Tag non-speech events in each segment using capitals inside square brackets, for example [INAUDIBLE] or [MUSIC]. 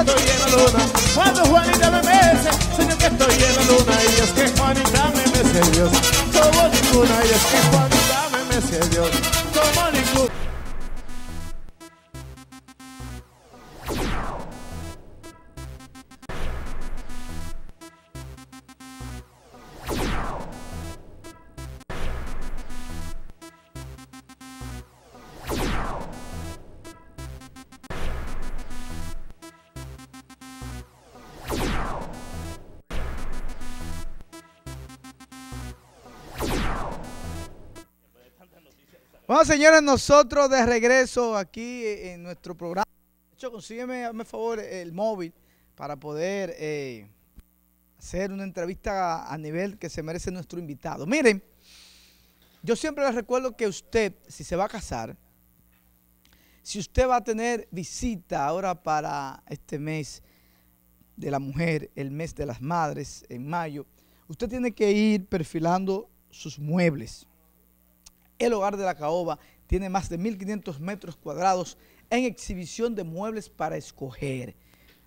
estoy en la luna. Cuando Juanita me mece, señor que estoy en la luna. Y es que Juanita me mece Dios, como ninguna. Y es que Juanita me mece Dios, como ninguna. señores, nosotros de regreso aquí en nuestro programa. De hecho, consígueme, favor, el móvil para poder eh, hacer una entrevista a nivel que se merece nuestro invitado. Miren, yo siempre les recuerdo que usted, si se va a casar, si usted va a tener visita ahora para este mes de la mujer, el mes de las madres, en mayo, usted tiene que ir perfilando sus muebles. El Hogar de la Caoba tiene más de 1.500 metros cuadrados en exhibición de muebles para escoger.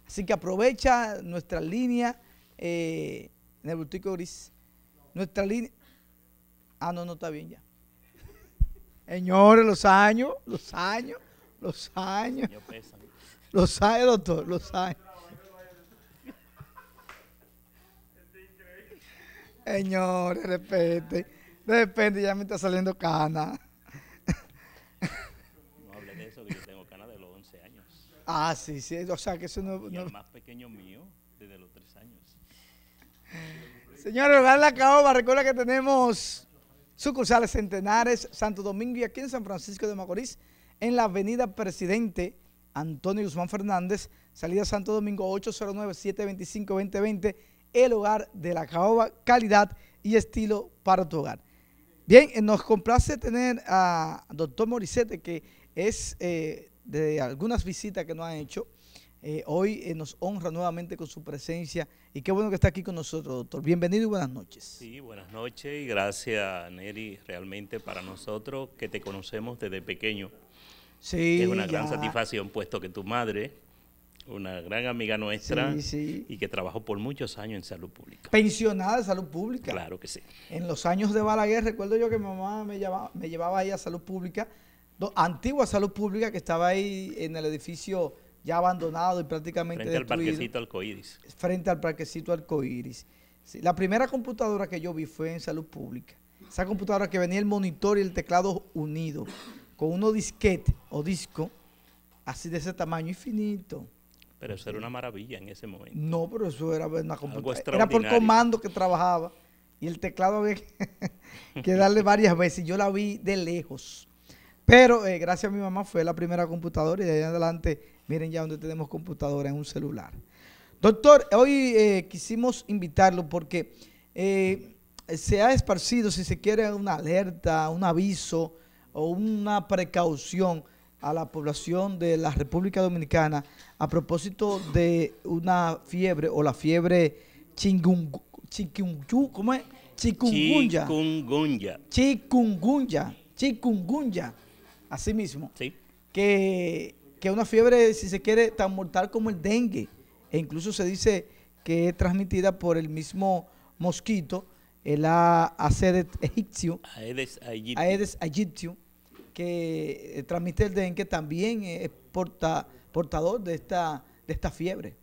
Así que aprovecha nuestra línea en eh, el Boutique Gris. Nuestra línea... Ah, no, no está bien ya. Señores, los años, los años, los años. Los años, doctor, los años. Señores, respete. Depende, ya me está saliendo cana. No hable de eso, que yo tengo cana de los 11 años. Ah, sí, sí, o sea que eso no... Y el más pequeño mío, desde los 3 años. Señores, La Caoba, recuerda que tenemos sucursales centenares, Santo Domingo y aquí en San Francisco de Macorís, en la avenida Presidente Antonio Guzmán Fernández, salida Santo Domingo 809-725-2020, el hogar de la caoba, calidad y estilo para tu hogar. Bien, eh, nos complace tener a doctor Morissette, que es eh, de algunas visitas que nos ha hecho. Eh, hoy nos honra nuevamente con su presencia y qué bueno que está aquí con nosotros, doctor. Bienvenido y buenas noches. Sí, buenas noches y gracias, Neri, realmente para nosotros que te conocemos desde pequeño. Sí, es una gran satisfacción, puesto que tu madre una gran amiga nuestra y que trabajó por muchos años en salud pública. Pensionada de salud pública. Claro que sí. En los años de Balaguer, recuerdo yo que mi mamá me llevaba, me llevaba ahí a salud pública, antigua salud pública que estaba ahí en el edificio ya abandonado y prácticamente frente al parquecito Alcoiris. Frente al parquecito Alcoiris. la primera computadora que yo vi fue en salud pública. Esa computadora que venía el monitor y el teclado unido, con uno disquete o disco, así de ese tamaño infinito pero eso era una maravilla en ese momento. No, pero eso era una computadora. Era por comando que trabajaba. Y el teclado había que, [LAUGHS] darle [LAUGHS] varias veces. Yo la vi de lejos. Pero eh, gracias a mi mamá fue la primera computadora y de ahí en adelante, miren ya donde tenemos computadora en un celular. Doctor, hoy eh, quisimos invitarlo porque eh, se ha esparcido, si se quiere, una alerta, un aviso o una precaución a la población de la República Dominicana a propósito de una fiebre o la fiebre chingungu, ¿cómo es? chikungunya. Chikungunya. Chikungunya. Así mismo. Que, que una fiebre, si se quiere, tan mortal como el dengue. E incluso se dice que es transmitida por el mismo mosquito, el Aedes Egipcio Aedes aegypti que eh, transmite el dengue también eh, es portador de esta, de esta fiebre.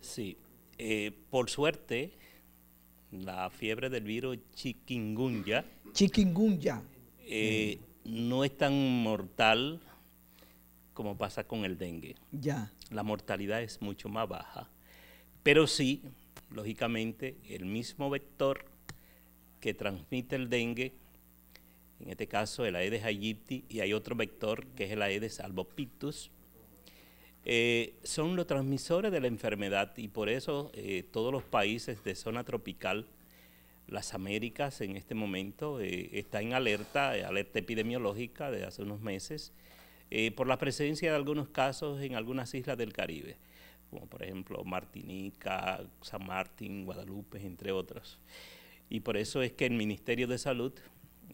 Sí, eh, por suerte, la fiebre del virus chikungunya. Chikungunya. No es tan mortal como pasa con el dengue. Ya. La mortalidad es mucho más baja. Pero sí, lógicamente, el mismo vector que transmite el dengue en este caso el Aedes aegypti, y hay otro vector que es el Aedes albopictus, eh, son los transmisores de la enfermedad y por eso eh, todos los países de zona tropical, las Américas en este momento, están eh, está en alerta, alerta epidemiológica de hace unos meses, por la presencia de algunos casos en algunas islas del Caribe, como por ejemplo Martinica, San Martín, Guadalupe, entre otros. Y por eso es que el Ministerio de Salud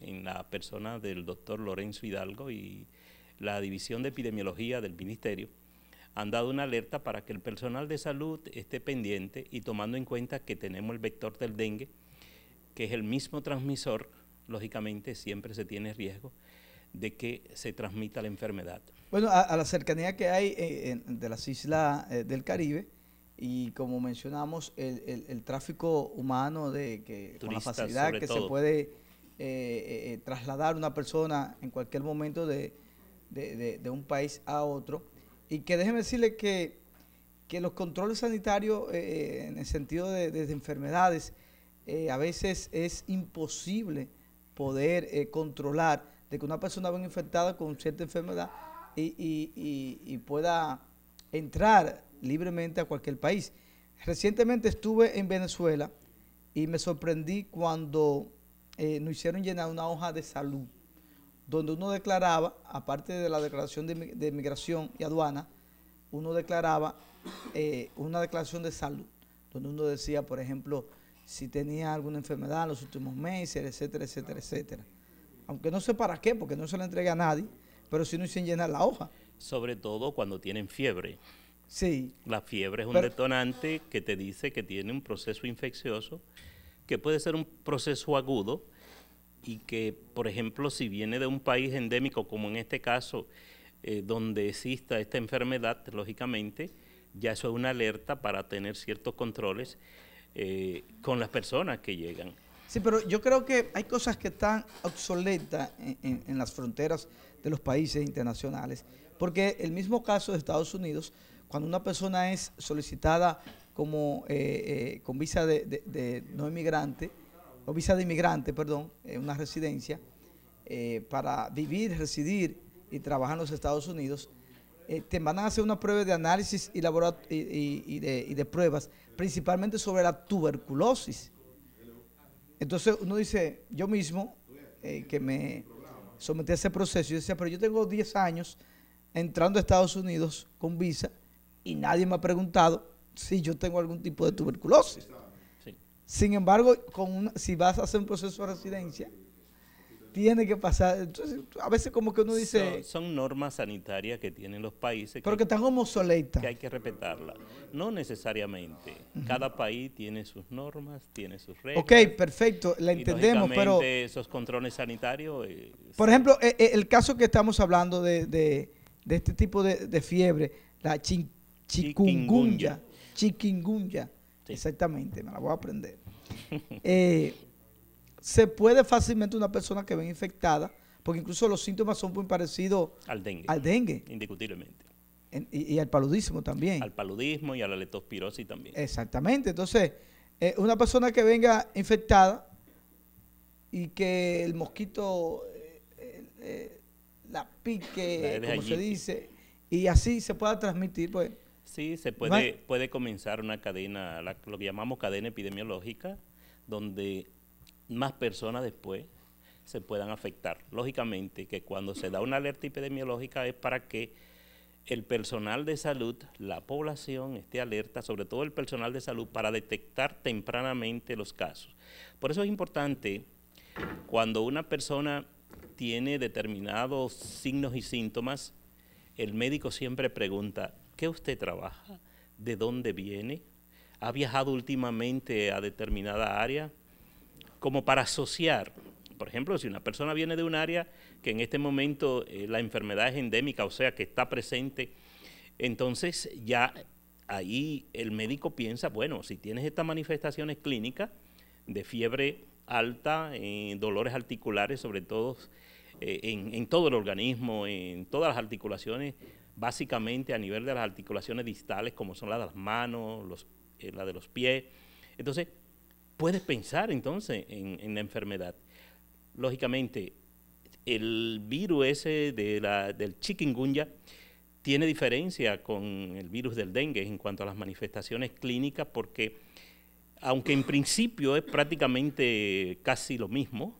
en la persona del doctor Lorenzo Hidalgo y la División de Epidemiología del Ministerio, han dado una alerta para que el personal de salud esté pendiente y tomando en cuenta que tenemos el vector del dengue, que es el mismo transmisor, lógicamente siempre se tiene riesgo de que se transmita la enfermedad. Bueno, a, la cercanía que hay eh, de las islas eh, del Caribe y como mencionamos, el, tráfico humano de que con la facilidad que se puede eh, eh, eh, trasladar una persona en cualquier momento de, un país a otro. Y que déjeme decirle que, los controles sanitarios en el sentido de, enfermedades a veces es imposible poder controlar de que una persona venga infectada con cierta enfermedad y, y pueda entrar libremente a cualquier país. Recientemente estuve en Venezuela y me sorprendí cuando eh, nos hicieron llenar una hoja de salud, donde uno declaraba, aparte de la declaración de, inmigración migración y aduana, uno declaraba eh, una declaración de salud, donde uno decía, por ejemplo, si tenía alguna enfermedad en los últimos meses, etcétera, etcétera, etcétera. Aunque no sé para qué, porque no se la entrega a nadie, pero sí nos hicieron llenar la hoja. Sobre todo cuando tienen fiebre. Sí. La fiebre es un detonante que te dice que tiene un proceso infeccioso que puede ser un proceso agudo y que, por ejemplo, si viene de un país endémico, como en este caso, eh, donde exista esta enfermedad, lógicamente, ya eso es una alerta para tener ciertos controles eh, con las personas que llegan. Sí, pero yo creo que hay cosas que están obsoletas en las fronteras de los países internacionales, porque el mismo caso de Estados Unidos, cuando una persona es solicitada como eh, eh, con visa de, no inmigrante, o visa de inmigrante, perdón, eh, una residencia, para vivir, residir y trabajar en los Estados Unidos, te van a hacer una prueba de análisis y, y, de, y de pruebas, principalmente sobre la tuberculosis. Entonces uno dice, yo mismo, que me sometí a ese proceso, yo decía, pero yo tengo 10 años entrando a Estados Unidos con visa y nadie me ha preguntado si yo tengo algún tipo de tuberculosis. Sin embargo, con si vas a hacer un proceso de residencia, tiene que pasar. Entonces, a veces como que uno dice... Son, normas sanitarias que tienen los países. Pero que, están homosoleitas. Que hay que respetarlas. No necesariamente. Cada país tiene sus normas, tiene sus reglas. Ok, perfecto, la entendemos, pero... esos controles sanitarios... Eh, por ejemplo, e, e, el caso que estamos hablando de, de, este tipo de, de fiebre, la chikungunya. Chikungunya. Exactamente, me la voy a aprender. [LAUGHS] Eh, se puede fácilmente una persona que venga infectada, porque incluso los síntomas son muy parecidos al dengue. Al dengue. Indiscutiblemente. y, al paludismo también. Al paludismo y a la letospirosis también. Exactamente. Entonces, eh, una persona que venga infectada y que el mosquito eh, la pique, como se dice, y así se pueda transmitir, pues Sí, se puede, puede comenzar una cadena, lo que llamamos cadena epidemiológica, donde más personas después se puedan afectar. Lógicamente que cuando se da una alerta epidemiológica es para que el personal de salud, la población esté alerta, sobre todo el personal de salud, para detectar tempranamente los casos. Por eso es importante cuando una persona tiene determinados signos y síntomas, el médico siempre pregunta, qué usted trabaja, de dónde viene, ha viajado últimamente a determinada área, como para asociar. Por ejemplo, si una persona viene de un área que en este momento eh, la enfermedad es endémica, o sea, que está presente, entonces ya ahí el médico piensa, bueno, si tienes estas manifestaciones clínicas de fiebre alta, eh, dolores articulares, sobre todo eh, en todo el organismo, en todas las articulaciones, básicamente a nivel de las articulaciones distales, como son las de las manos, los, eh, la de los pies. Entonces, puedes pensar entonces en, la enfermedad. Lógicamente, el virus ese de la, del chikungunya tiene diferencia con el virus del dengue en cuanto a las manifestaciones clínicas porque aunque en principio es prácticamente casi lo mismo,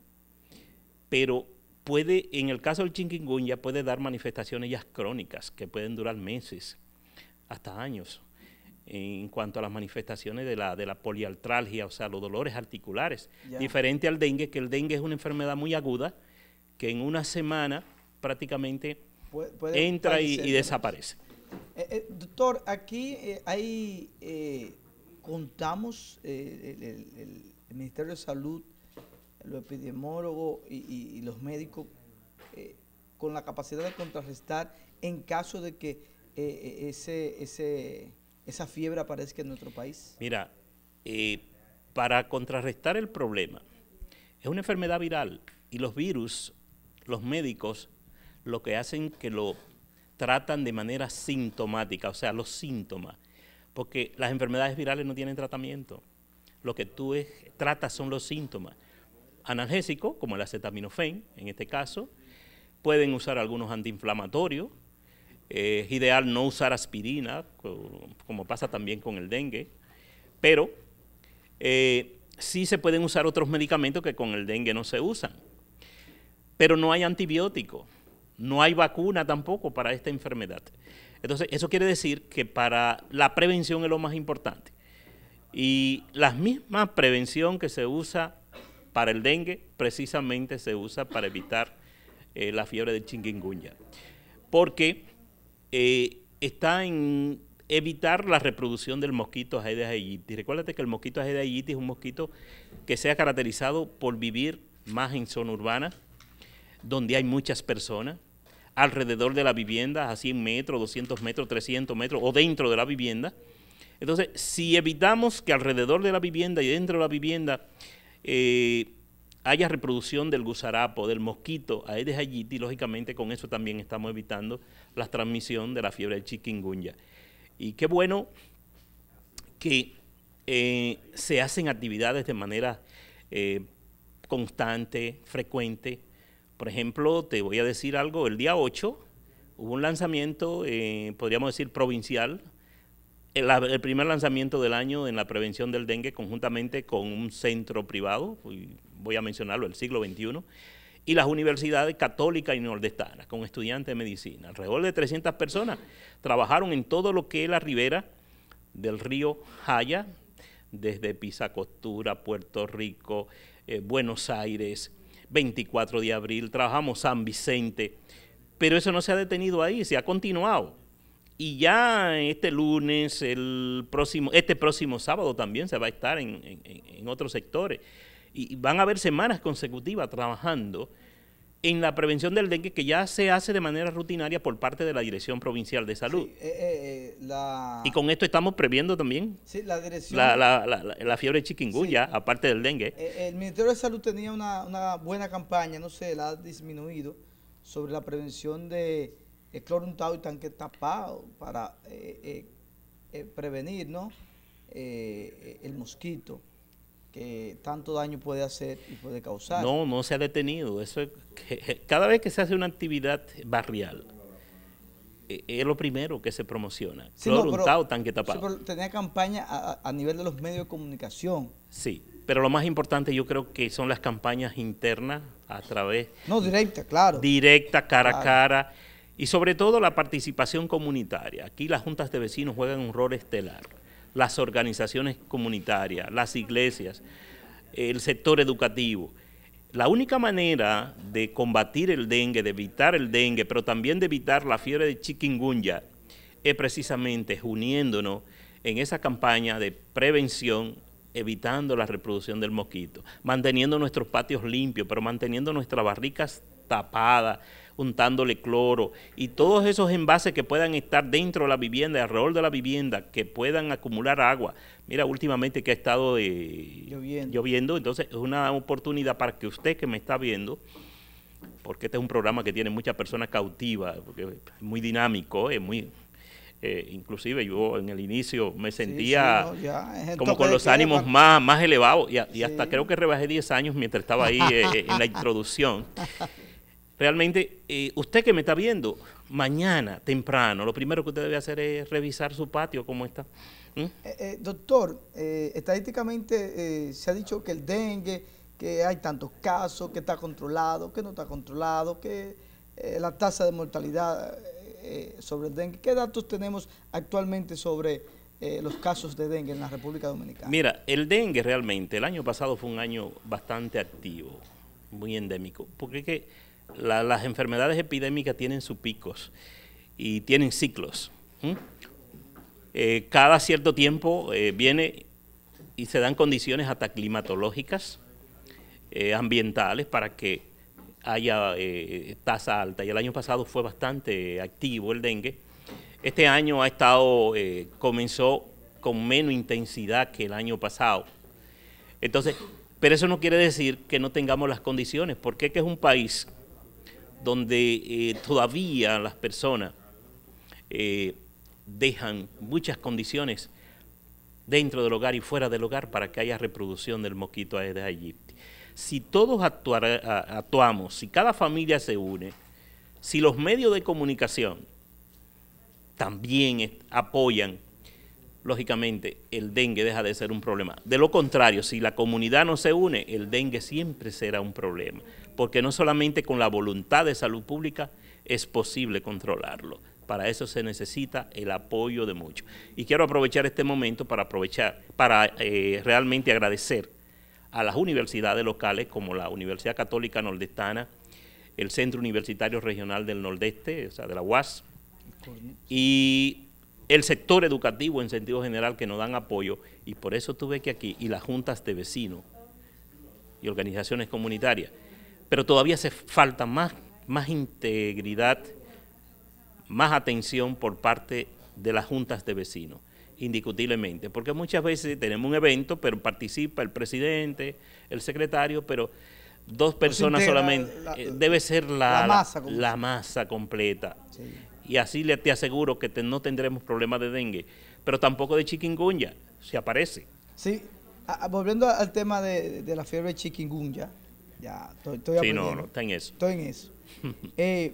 pero puede, en el caso del chikungunya, puede dar manifestaciones ya crónicas que pueden durar meses, hasta años, en cuanto a las manifestaciones de la, de la polialtralgia o sea, los dolores articulares, diferente al dengue, que el dengue es una enfermedad muy aguda, que en una semana prácticamente entra y, desaparece. Eh, eh, doctor, aquí contamos, eh, el Ministerio de Salud los epidemiólogos y, los médicos eh, con la capacidad de contrarrestar en caso de que eh, eh, ese, esa fiebre aparezca en nuestro país? Mira, para contrarrestar el problema, es una enfermedad viral y los virus, los médicos, lo que hacen que lo tratan de manera sintomática, o sea, los síntomas, porque las enfermedades virales no tienen tratamiento. Lo que tú tratas son los síntomas analgésicos, como el acetaminofén en este caso, pueden usar algunos antiinflamatorios, es ideal no usar aspirina, como pasa también con el dengue, pero eh, sí se pueden usar otros medicamentos que con el dengue no se usan. Pero no hay antibiótico, no hay vacuna tampoco para esta enfermedad. Entonces, eso quiere decir que para la prevención es lo más importante. Y la misma prevención que se usa para el dengue precisamente se usa para evitar eh, la fiebre del chinguinguña, porque eh, está en evitar la reproducción del mosquito Aedes aegypti. Recuérdate que el mosquito Aedes aegypti es un mosquito que se ha caracterizado por vivir más en zona urbana, donde hay muchas personas, alrededor de la vivienda, a 100 metros, 200 metros, 300 metros o dentro de la vivienda. Entonces, si evitamos que alrededor de la vivienda y dentro de la vivienda eh, haya reproducción del gusarapo, del mosquito Aedes aegypti, lógicamente con eso también estamos evitando la transmisión de la fiebre del chikungunya. Y qué bueno que eh, se hacen actividades de manera eh, constante, frecuente. Por ejemplo, te voy a decir algo, el día 8 hubo un lanzamiento, podríamos decir provincial, el, primer lanzamiento del año en la prevención del dengue conjuntamente con un centro privado, voy a mencionarlo, el siglo XXI, y las universidades católicas y nordestanas, con estudiantes de medicina. Alrededor de 300 personas trabajaron en todo lo que es la ribera del río Jaya, desde Pisacostura, Puerto Rico, eh, Buenos Aires, 24 de abril, trabajamos San Vicente, pero eso no se ha detenido ahí, se ha continuado y ya este lunes, el próximo, este próximo sábado también se va a estar en, otros sectores. Y van a haber semanas consecutivas trabajando en la prevención del dengue que ya se hace de manera rutinaria por parte de la Dirección Provincial de Salud. Eh, eh, eh, y con esto estamos previendo también la, fiebre chikungunya, aparte del dengue. el Ministerio de Salud tenía una, buena campaña, no sé, la ha disminuido, sobre la prevención de, el cloro untado y tanque tapado para eh, eh, eh, prevenir ¿no? el mosquito que tanto daño puede hacer y puede causar. No, no se ha detenido. Eso cada vez que se hace una actividad barrial, es lo primero que se promociona. Sí, cloro tanque tapado. Sí, pero tenía campaña a, nivel de los medios de comunicación. Sí, pero lo más importante yo creo que son las campañas internas a través... No, directa, claro. Directa, cara a cara. Y sobre todo la participación comunitaria. Aquí las juntas de vecinos juegan un rol estelar. Las organizaciones comunitarias, las iglesias, el sector educativo. La única manera de combatir el dengue, de evitar el dengue, pero también de evitar la fiebre de chikungunya, es precisamente uniéndonos en esa campaña de prevención, evitando la reproducción del mosquito, manteniendo nuestros patios limpios, pero manteniendo nuestras barricas tapadas, untándole cloro y todos esos envases que puedan estar dentro de la vivienda, alrededor de la vivienda, que puedan acumular agua. Mira, últimamente que ha estado lloviendo. entonces es una oportunidad para que usted que me está viendo, porque este es un programa que tiene muchas personas cautivas, porque muy dinámico, es muy eh, inclusive yo en el inicio me sentía como con los ánimos más, más elevados y, hasta creo que rebajé 10 años mientras estaba ahí eh, [LAUGHS] en la introducción. Realmente, eh, usted que me está viendo, mañana temprano, lo primero que usted debe hacer es revisar su patio, cómo está. ¿Mm? Eh, eh, doctor, estadísticamente se ha dicho que el dengue, que hay tantos casos, que está controlado, que no está controlado, que la tasa de mortalidad sobre el dengue. ¿Qué datos tenemos actualmente sobre los casos de dengue en la República Dominicana? Mira, el dengue realmente, el año pasado fue un año bastante activo, muy endémico, porque es que las enfermedades epidémicas tienen sus picos y tienen ciclos. Eh, cada cierto tiempo eh, viene y se dan condiciones hasta climatológicas, eh, ambientales, para que haya tasa alta. Y el año pasado fue bastante activo el dengue. Este año ha estado, comenzó con menos intensidad que el año pasado. Entonces, pero eso no quiere decir que no tengamos las condiciones, porque qué es un país donde eh, todavía las personas eh, dejan muchas condiciones dentro del hogar y fuera del hogar para que haya reproducción del mosquito Aedes aegypti. Si todos actuamos, si cada familia se une, si los medios de comunicación también apoyan, lógicamente el dengue deja de ser un problema. De lo contrario, si la comunidad no se une, el dengue siempre será un problema porque no solamente con la voluntad de salud pública es posible controlarlo. Para eso se necesita el apoyo de muchos. Y quiero aprovechar este momento para aprovechar, para eh, realmente agradecer a las universidades locales como la Universidad Católica Nordestana, el Centro Universitario Regional del Nordeste, o sea, de la UAS, y el sector educativo en sentido general que nos dan apoyo, y por eso tuve que aquí, y las juntas de vecinos y organizaciones comunitarias pero todavía hace falta más, más integridad, más atención por parte de las juntas de vecinos, indiscutiblemente, porque muchas veces tenemos un evento, pero participa el presidente, el secretario, pero dos pues personas solamente, eh, debe ser la, masa, completa. Y así le, te aseguro que no tendremos problemas de dengue, pero tampoco de chikungunya, si aparece. Sí, ah, ah, volviendo al tema de, la fiebre chikungunya, ya, estoy, estoy Sí, no, no, está en eso. Estoy en eso. [LAUGHS] Eh,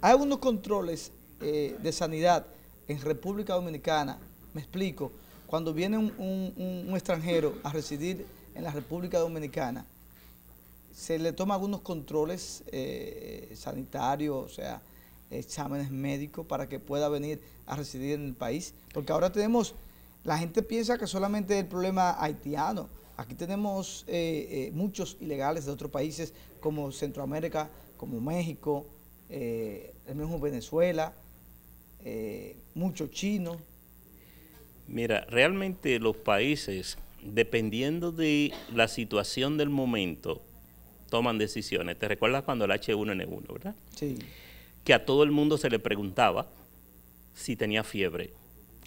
hay algunos controles eh, de sanidad en República Dominicana. Me explico. Cuando viene un, extranjero a residir en la República Dominicana, se le toma algunos controles eh, sanitarios, o sea, exámenes médicos para que pueda venir a residir en el país. Porque ahora tenemos, la gente piensa que solamente el problema haitiano, Aquí tenemos eh, eh, muchos ilegales de otros países como Centroamérica, como México, eh, el mismo Venezuela, muchos chinos. Mira, realmente los países, dependiendo de la situación del momento, toman decisiones. ¿Te recuerdas cuando el H1N1, verdad? Sí. Que a todo el mundo se le preguntaba si tenía fiebre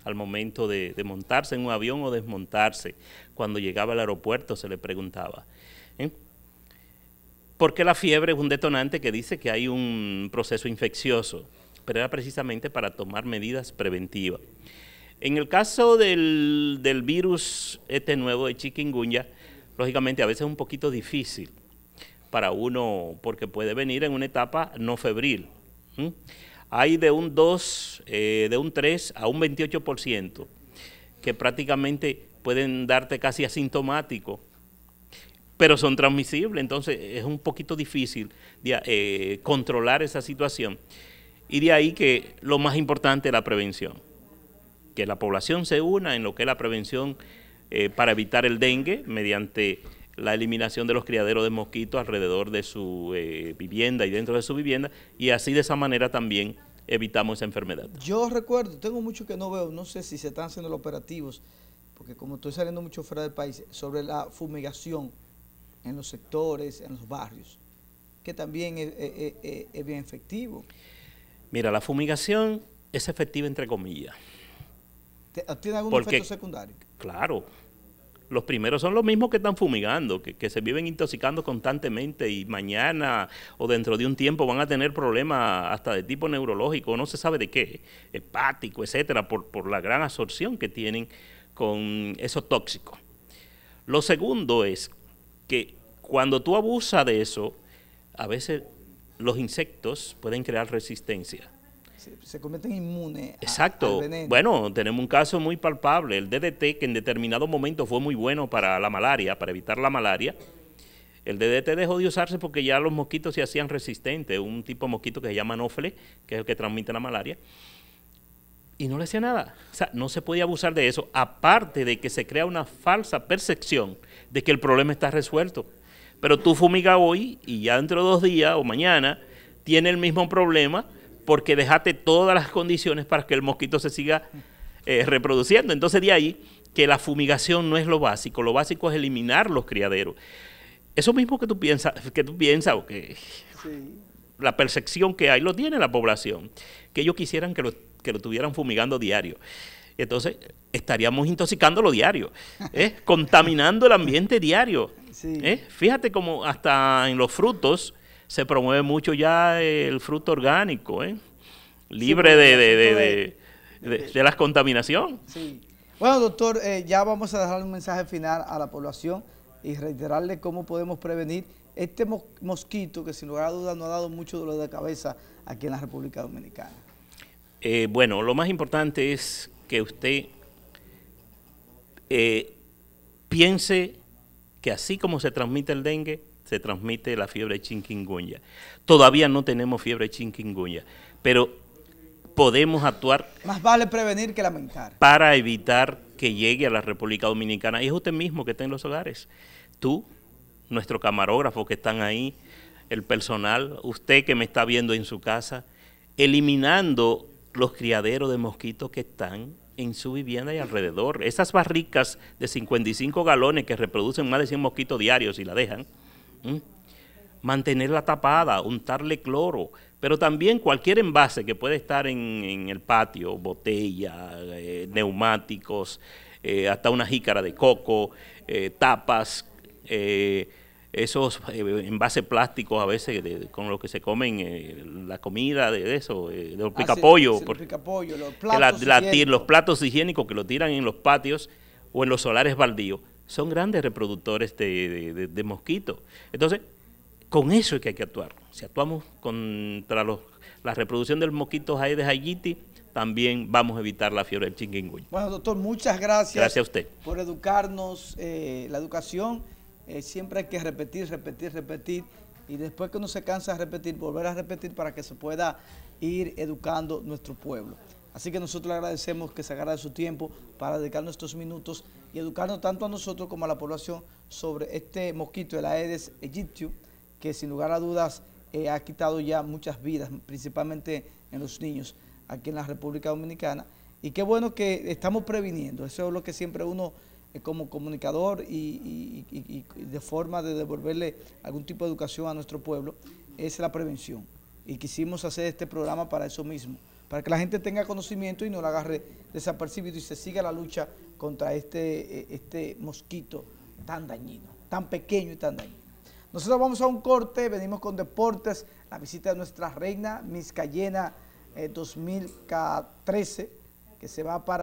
al momento de, montarse en un avión o desmontarse. Cuando llegaba al aeropuerto se le preguntaba. ¿eh? ¿Por Porque la fiebre es un detonante que dice que hay un proceso infeccioso, pero era precisamente para tomar medidas preventivas. En el caso del, virus este nuevo de chikungunya, lógicamente a veces es un poquito difícil para uno porque puede venir en una etapa no febril hay de un 2, eh, de un 3 a un 28%, que prácticamente pueden darte casi asintomático, pero son transmisibles, entonces es un poquito difícil eh, controlar esa situación. Y de ahí que lo más importante es la prevención, que la población se una en lo que es la prevención eh, para evitar el dengue mediante la eliminación de los criaderos de mosquitos alrededor de su eh, vivienda y dentro de su vivienda, y así de esa manera también evitamos esa enfermedad. Yo recuerdo, tengo mucho que no veo, no sé si se están haciendo los operativos, porque como estoy saliendo mucho fuera del país, sobre la fumigación en los sectores, en los barrios, que también es, bien efectivo. Mira, la fumigación es efectiva entre comillas. ¿Tiene algún efecto secundario? Claro, los primeros son los mismos que están fumigando, que, se viven intoxicando constantemente y mañana o dentro de un tiempo van a tener problemas hasta de tipo neurológico, no se sabe de qué, hepático, etcétera, por, por la gran absorción que tienen con esos tóxicos. Lo segundo es que cuando tú abusas de eso, a veces los insectos pueden crear resistencia se, cometen inmunes. Exacto. Bueno, tenemos un caso muy palpable, el DDT, que en determinado momento fue muy bueno para la malaria, para evitar la malaria. El DDT dejó de usarse porque ya los mosquitos se hacían resistentes, un tipo de mosquito que se llama nofle que es el que transmite la malaria, y no le hacía nada. O sea, no se podía abusar de eso, aparte de que se crea una falsa percepción de que el problema está resuelto. Pero tú fumigas hoy y ya dentro de dos días o mañana tiene el mismo problema porque dejaste todas las condiciones para que el mosquito se siga eh, reproduciendo. Entonces de ahí que la fumigación no es lo básico, lo básico es eliminar los criaderos. Eso mismo que tú piensas, que tú piensas que la percepción que hay lo tiene la población, que ellos quisieran que lo, que lo tuvieran fumigando diario. Entonces estaríamos intoxicándolo diario, [LAUGHS] ¿eh? contaminando el ambiente diario. ¿eh? Fíjate como hasta en los frutos, se promueve mucho ya el fruto orgánico, ¿eh? libre pues, de, de, las contaminación. Sí. Bueno, doctor, eh, ya vamos a dejar un mensaje final a la población y reiterarle cómo podemos prevenir este mosquito que sin lugar a dudas nos ha dado mucho dolor de cabeza aquí en la República Dominicana. Eh, bueno, lo más importante es que usted piense que así como se transmite el dengue, se transmite la fiebre chikungunya. Todavía no tenemos fiebre chikungunya, pero podemos actuar. Más vale prevenir que lamentar. Para evitar que llegue a la República Dominicana. Y es usted mismo que está en los hogares. Tú, nuestro camarógrafo que están ahí, el personal, usted que me está viendo en su casa, eliminando los criaderos de mosquitos que están en su vivienda y alrededor. Esas barricas de 55 galones que reproducen más de 100 mosquitos diarios y la dejan, mantenerla tapada, untarle cloro, pero también cualquier envase que pueda estar en, el patio, botella, eh, neumáticos, eh, hasta una jícara de coco, eh, tapas, esos eh, envases plásticos a veces con los que se comen eh, la comida de, eso, eh, de los ah, picapollos, los, platos los platos higiénicos que lo tiran en los patios o en los solares baldíos, son grandes reproductores de, mosquitos. Entonces, con eso es que hay que actuar. Si actuamos contra los, la reproducción del mosquito Aedes aegypti, también vamos a evitar la fiebre del chikungunya. Bueno, doctor, muchas gracias. Gracias a usted. Por educarnos, la educación eh, siempre hay que repetir, repetir, repetir. Y después que uno se cansa de repetir, volver a repetir para que se pueda ir educando nuestro pueblo. Así que nosotros le agradecemos que se agarre su tiempo para dedicarnos estos minutos y educarnos tanto a nosotros como a la población sobre este mosquito, el Aedes aegypti, que sin lugar a dudas eh, ha quitado ya muchas vidas, principalmente en los niños aquí en la República Dominicana. Y qué bueno que estamos previniendo, eso es lo que siempre uno eh, como comunicador y, de forma de devolverle algún tipo de educación a nuestro pueblo, es la prevención. Y quisimos hacer este programa para eso mismo, para que la gente tenga conocimiento y no la agarre desapercibido y se siga la lucha contra este, eh, este mosquito tan dañino, tan pequeño y tan dañino. Nosotros vamos a un corte, venimos con deportes, la visita de nuestra reina Miss Cayena 2013, eh, que se va para...